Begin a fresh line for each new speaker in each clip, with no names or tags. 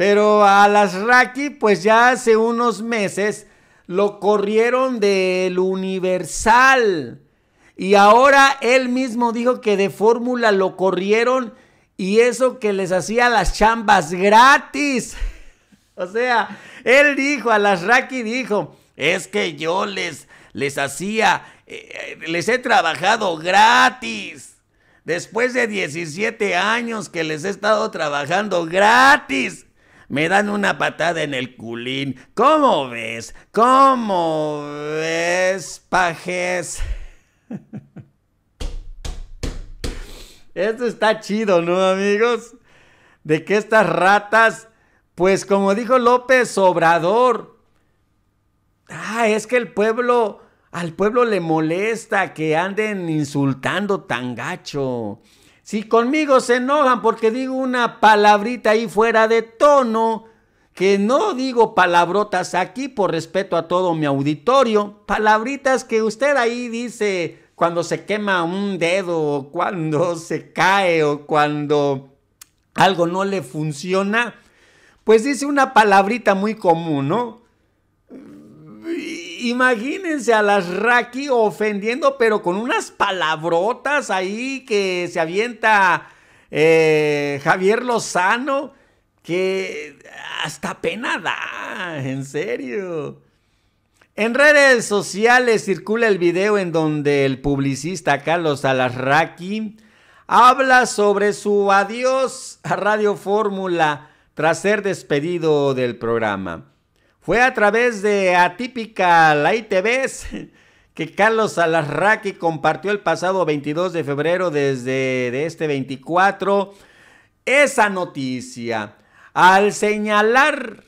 Pero a las Raki, pues ya hace unos meses lo corrieron del Universal. Y ahora él mismo dijo que de fórmula lo corrieron y eso que les hacía las chambas gratis. O sea, él dijo, a las Raki dijo, es que yo les, les hacía, eh, eh, les he trabajado gratis. Después de 17 años que les he estado trabajando gratis me dan una patada en el culín. ¿Cómo ves? ¿Cómo ves, pajes? Esto está chido, ¿no, amigos? De que estas ratas, pues como dijo López Obrador, ah, es que el pueblo, al pueblo le molesta que anden insultando tan gacho. Si conmigo se enojan porque digo una palabrita ahí fuera de tono, que no digo palabrotas aquí por respeto a todo mi auditorio, palabritas que usted ahí dice cuando se quema un dedo o cuando se cae o cuando algo no le funciona, pues dice una palabrita muy común, ¿no? imagínense a las Raki ofendiendo, pero con unas palabrotas ahí que se avienta eh, Javier Lozano, que hasta pena da, en serio. En redes sociales circula el video en donde el publicista Carlos Raki habla sobre su adiós a Radio Fórmula tras ser despedido del programa. Fue a través de Atípica La ITV que Carlos Alarraqui compartió el pasado 22 de febrero desde este 24 esa noticia. Al señalar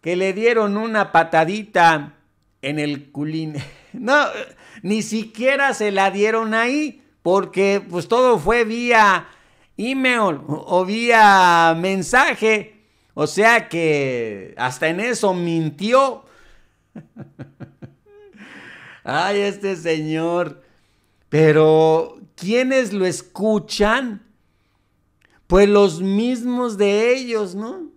que le dieron una patadita en el culín. No, ni siquiera se la dieron ahí porque pues todo fue vía email o vía mensaje. O sea que hasta en eso mintió. Ay, este señor. Pero, ¿quiénes lo escuchan? Pues los mismos de ellos, ¿no?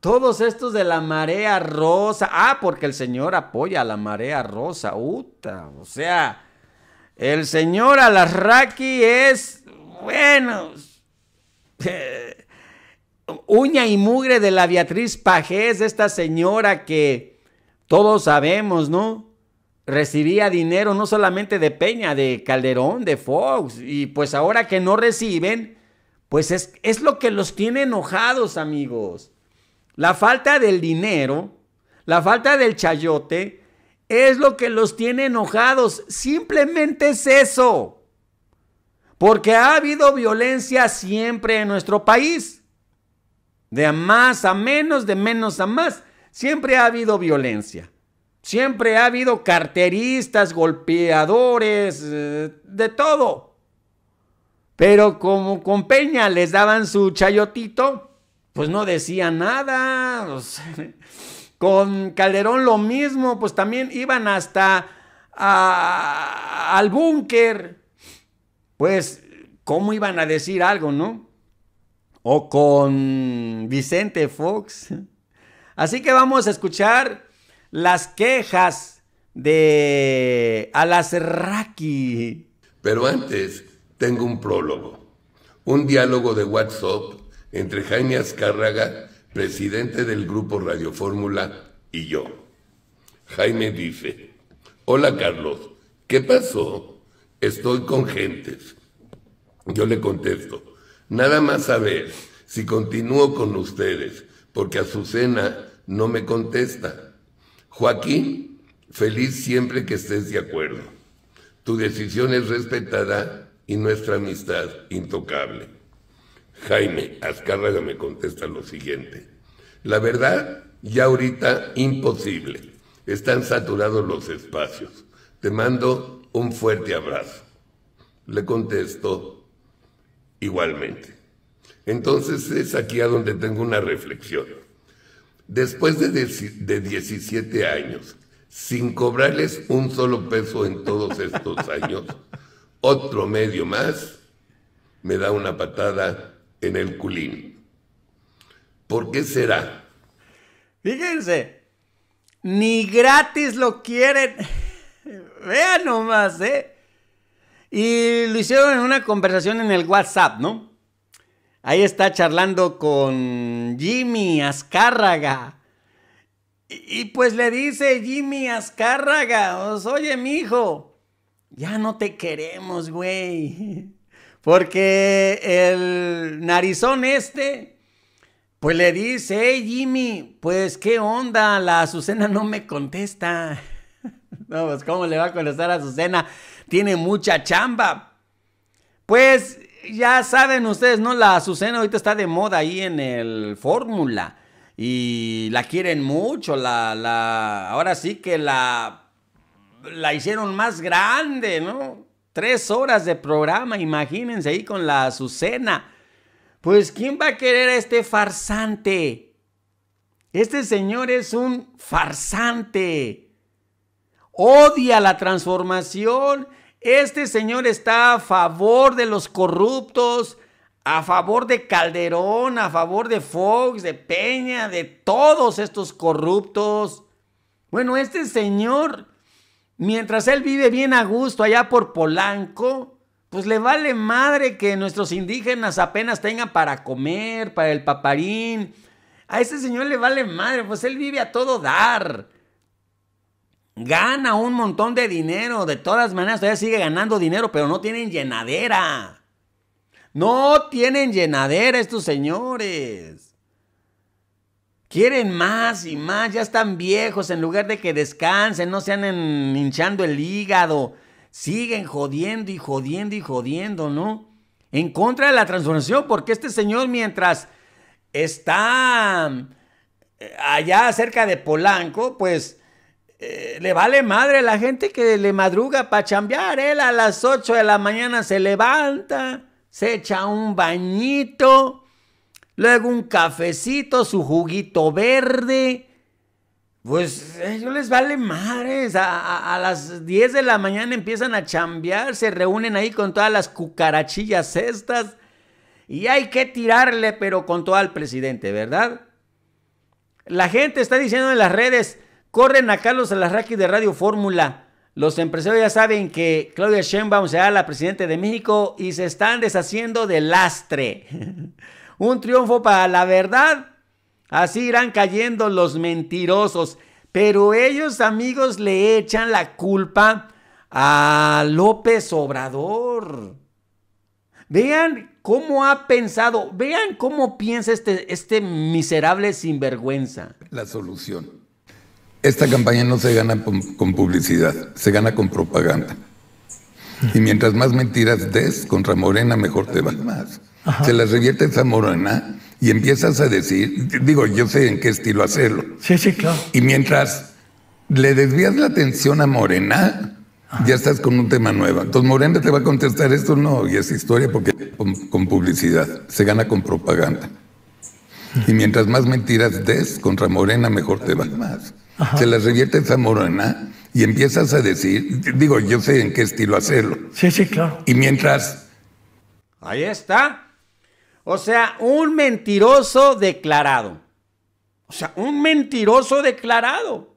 Todos estos de la marea rosa. Ah, porque el Señor apoya a la marea rosa. Uta, o sea, el Señor Alarraqui es, bueno, eh, uña y mugre de la Beatriz Pajés, esta señora que todos sabemos, ¿no? Recibía dinero no solamente de Peña, de Calderón, de Fox, y pues ahora que no reciben, pues es, es lo que los tiene enojados, amigos. La falta del dinero, la falta del chayote, es lo que los tiene enojados. Simplemente es eso. Porque ha habido violencia siempre en nuestro país de más a menos, de menos a más. Siempre ha habido violencia. Siempre ha habido carteristas, golpeadores, eh, de todo. Pero como con Peña les daban su chayotito, pues no decía nada. con Calderón lo mismo, pues también iban hasta al búnker. Pues, ¿cómo iban a decir algo, no? o con Vicente Fox. Así que vamos a escuchar las quejas de Alasraki.
Pero antes, tengo un prólogo, un diálogo de WhatsApp entre Jaime Azcárraga, presidente del grupo Radio Fórmula, y yo. Jaime dice, hola Carlos, ¿qué pasó? Estoy con gentes. Yo le contesto, Nada más saber si continúo con ustedes, porque Azucena no me contesta. Joaquín, feliz siempre que estés de acuerdo. Tu decisión es respetada y nuestra amistad intocable. Jaime Azcárraga me contesta lo siguiente. La verdad, ya ahorita imposible. Están saturados los espacios. Te mando un fuerte abrazo. Le contesto, igualmente. Entonces es aquí a donde tengo una reflexión. Después de, de 17 años, sin cobrarles un solo peso en todos estos años, otro medio más me da una patada en el culín. ¿Por qué será?
Fíjense, ni gratis lo quieren. Vean nomás, ¿eh? Y lo hicieron en una conversación en el WhatsApp, ¿no? Ahí está charlando con Jimmy Azcárraga. Y, pues le dice Jimmy Azcárraga, pues, oye, hijo, ya no te queremos, güey. Porque el narizón este, pues le dice, hey Jimmy, pues qué onda, la Azucena no me contesta. No, pues ¿cómo le va a conocer a Azucena? Tiene mucha chamba. Pues ya saben ustedes, ¿no? La Azucena ahorita está de moda ahí en el Fórmula. Y la quieren mucho. La, ahora sí que la, la hicieron más grande, ¿no? Tres horas de programa, imagínense ahí con la Azucena. Pues ¿quién va a querer a este farsante? Este señor es un farsante odia la transformación. Este señor está a favor de los corruptos, a favor de Calderón, a favor de Fox, de Peña, de todos estos corruptos. Bueno, este señor, mientras él vive bien a gusto allá por Polanco, pues le vale madre que nuestros indígenas apenas tengan para comer, para el paparín. A este señor le vale madre, pues él vive a todo dar gana un montón de dinero. De todas maneras, todavía sigue ganando dinero, pero no tienen llenadera. No tienen llenadera estos señores. Quieren más y más, ya están viejos, en lugar de que descansen, no se anden hinchando el hígado. Siguen jodiendo y jodiendo y jodiendo, ¿no? En contra de la transformación, porque este señor mientras está eh, allá cerca de Polanco, pues eh, le vale madre la gente que le madruga para chambear. Él a las 8 de la mañana se levanta, se echa un bañito, luego un cafecito, su juguito verde. Pues ellos eh, les vale madres. A, las 10 de la mañana empiezan a chambear, se reúnen ahí con todas las cucarachillas estas. Y hay que tirarle, pero con todo al presidente, ¿verdad? La gente está diciendo en las redes, Corren a Carlos Alarraqui de Radio Fórmula. Los empresarios ya saben que Claudia Sheinbaum será la presidenta de México y se están deshaciendo del lastre. Un triunfo para la verdad. Así irán cayendo los mentirosos. Pero ellos, amigos, le echan la culpa a López Obrador. Vean cómo ha pensado, vean cómo piensa este, este miserable sinvergüenza. La solución
esta campaña no se gana con publicidad, se gana con propaganda. Y mientras más mentiras des contra Morena, mejor te va más. Se las reviertes a Morena y empiezas a decir, digo, yo sé en qué estilo hacerlo. Sí, sí, claro. Y mientras le desvías la atención a Morena, ya estás con un tema nuevo. Entonces Morena te va a contestar esto, no, y es historia porque con, con publicidad, se gana con propaganda. Y mientras más mentiras des contra Morena, mejor te va más se las revierte a morona y empiezas a decir, digo, yo sé en qué estilo hacerlo.
Sí, sí, claro.
Y mientras...
Ahí está. O sea, un mentiroso declarado. O sea, un mentiroso declarado.